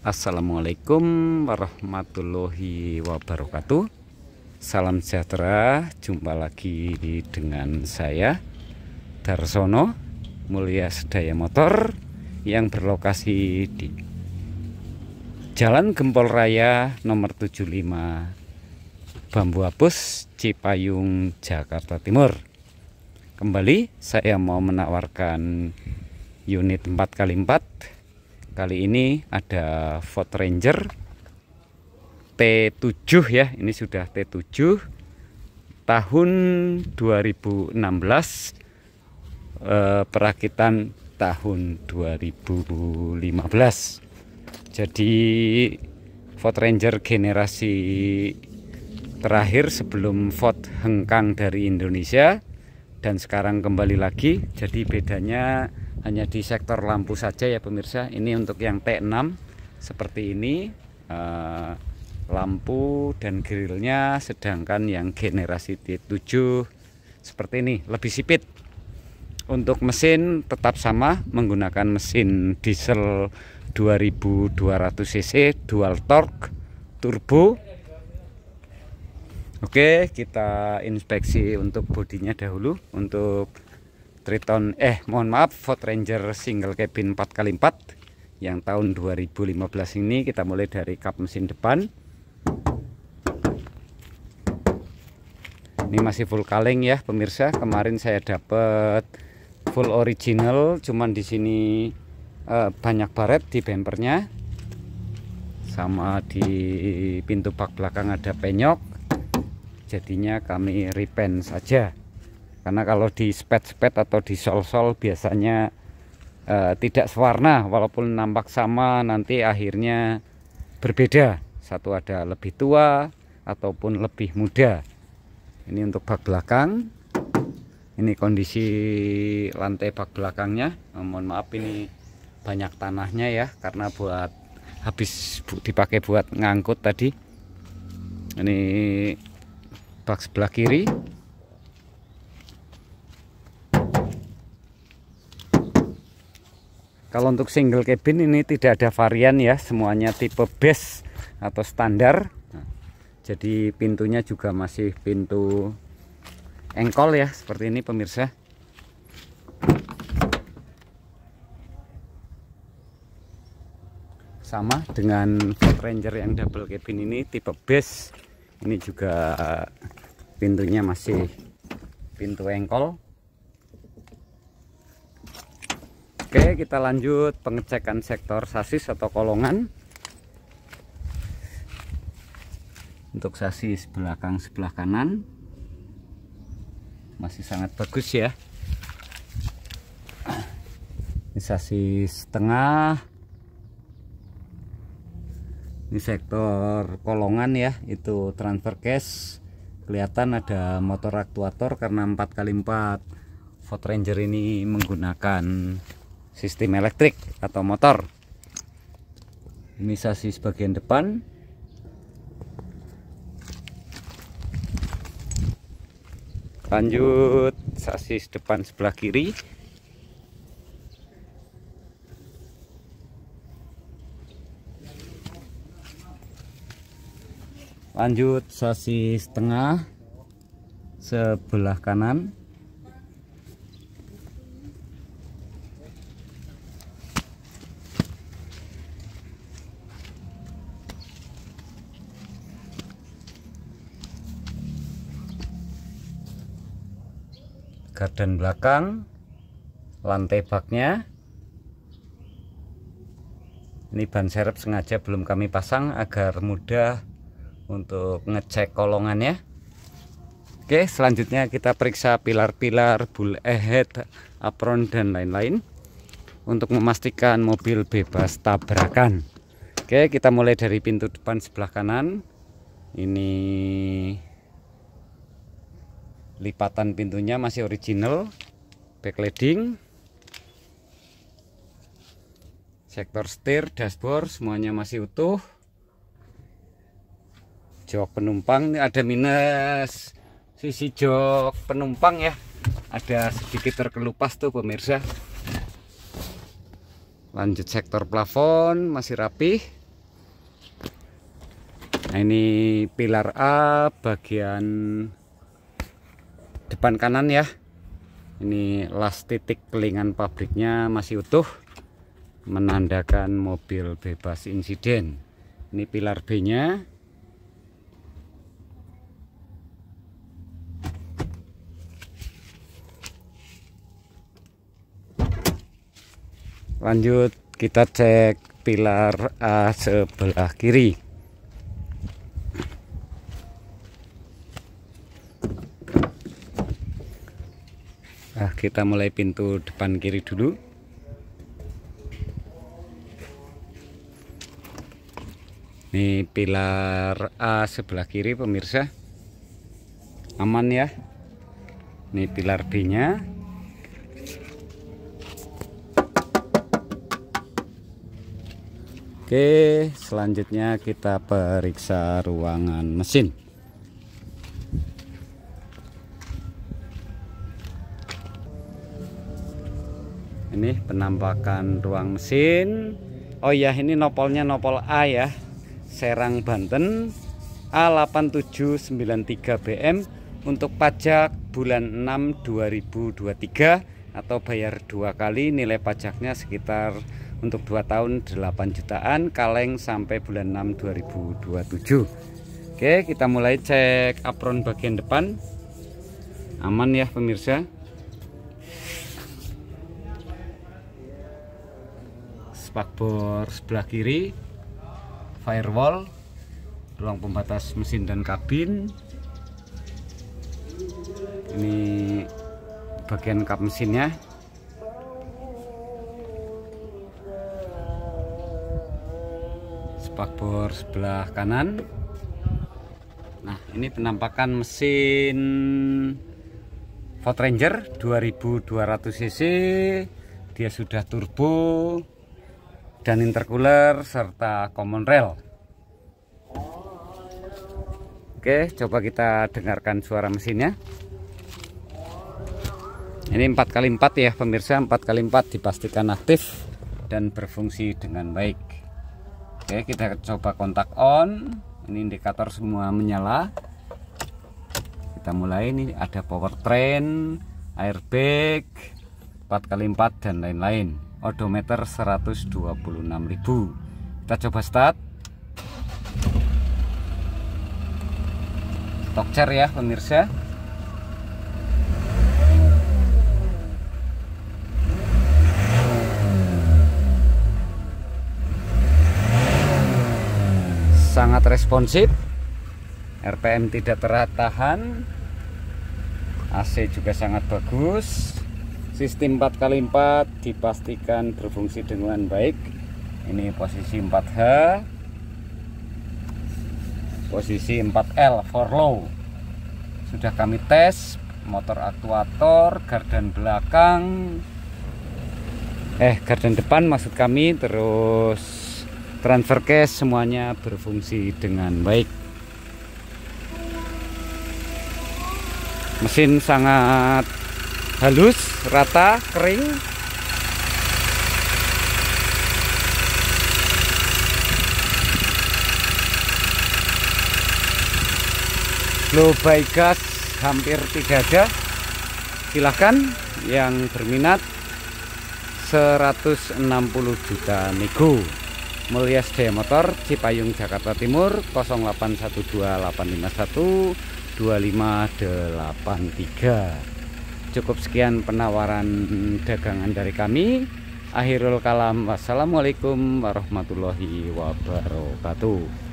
Assalamualaikum warahmatullahi wabarakatuh Salam sejahtera Jumpa lagi dengan saya Darsono Mulia Sedaya Motor Yang berlokasi di Jalan Gempol Raya nomor 75 Bambu Apus Cipayung Jakarta Timur Kembali saya mau menawarkan unit 4x4 Kali ini ada Ford Ranger T7 ya, ini sudah T7 tahun 2016 eh, perakitan tahun 2015. Jadi Ford Ranger generasi terakhir sebelum Ford hengkang dari Indonesia dan sekarang kembali lagi. Jadi bedanya hanya di sektor lampu saja ya pemirsa ini untuk yang T6 seperti ini eh, lampu dan grillnya sedangkan yang generasi T7 seperti ini lebih sipit untuk mesin tetap sama menggunakan mesin diesel 2200 cc dual torque turbo Oke kita inspeksi untuk bodinya dahulu untuk Triton eh mohon maaf Ford Ranger single cabin 4x4 yang tahun 2015 ini kita mulai dari kap mesin depan ini masih full kaleng ya pemirsa kemarin saya dapat full original cuman di sini eh, banyak baret di bempernya sama di pintu bak belakang ada penyok jadinya kami repaint saja karena kalau di spet-spet atau di sol-sol biasanya e, tidak sewarna walaupun nampak sama nanti akhirnya berbeda satu ada lebih tua ataupun lebih muda ini untuk bak belakang ini kondisi lantai bak belakangnya oh, mohon maaf ini banyak tanahnya ya karena buat habis dipakai buat ngangkut tadi ini bak sebelah kiri Kalau untuk single cabin ini tidak ada varian ya, semuanya tipe base atau standar. Nah, jadi pintunya juga masih pintu engkol ya, seperti ini pemirsa. Sama dengan Ford Ranger yang double cabin ini tipe base. Ini juga pintunya masih pintu engkol. Oke, kita lanjut pengecekan sektor sasis atau kolongan. Untuk sasis belakang sebelah kanan masih sangat bagus ya. Ini sasis tengah. Ini sektor kolongan ya, itu transfer case. Kelihatan ada motor aktuator karena 4x4 Ford Ranger ini menggunakan sistem elektrik atau motor ini sasis bagian depan lanjut sasis depan sebelah kiri lanjut sasis tengah sebelah kanan garden belakang lantai baknya ini ban serep sengaja belum kami pasang agar mudah untuk ngecek kolongannya Oke selanjutnya kita periksa pilar-pilar bull head apron dan lain-lain untuk memastikan mobil bebas tabrakan Oke kita mulai dari pintu depan sebelah kanan ini lipatan pintunya masih original backlighting sektor setir dashboard semuanya masih utuh jok penumpang ini ada minus sisi jok penumpang ya ada sedikit terkelupas tuh pemirsa lanjut sektor plafon masih rapi nah ini pilar A bagian depan kanan ya ini las titik kelingan pabriknya masih utuh menandakan mobil bebas insiden ini pilar B nya lanjut kita cek pilar A sebelah kiri Nah, kita mulai pintu depan kiri dulu. Ini pilar A sebelah kiri pemirsa. Aman ya. Ini pilar B-nya. Oke, selanjutnya kita periksa ruangan mesin. ini penampakan ruang mesin oh ya ini nopolnya nopol A ya Serang Banten A8793BM untuk pajak bulan 6 2023 atau bayar dua kali nilai pajaknya sekitar untuk 2 tahun 8 jutaan kaleng sampai bulan 6 2027 Oke kita mulai cek apron bagian depan aman ya pemirsa spakbor sebelah kiri firewall ruang pembatas mesin dan kabin ini bagian kap mesinnya spakbor sebelah kanan nah ini penampakan mesin Ford Ranger 2200 cc dia sudah turbo dan intercooler serta common rail Oke coba kita dengarkan suara mesinnya ini 4x4 ya pemirsa 4x4 dipastikan aktif dan berfungsi dengan baik Oke kita coba kontak on ini indikator semua menyala kita mulai ini ada powertrain airbag 4x4 dan lain-lain odometer 126.000 kita coba start stok ya pemirsa sangat responsif RPM tidak teratahan. AC juga sangat bagus sistem 4x4 dipastikan berfungsi dengan baik ini posisi 4H posisi 4L for low sudah kami tes motor aktuator gardan belakang eh gardan depan maksud kami terus transfer case semuanya berfungsi dengan baik mesin sangat halus, rata, kering. Low by gas hampir tidak ada. Silahkan yang berminat 160 juta nego. Melias Daya Motor Cipayung Jakarta Timur 081285125583 cukup sekian penawaran dagangan dari kami akhirul kalam wassalamualaikum warahmatullahi wabarakatuh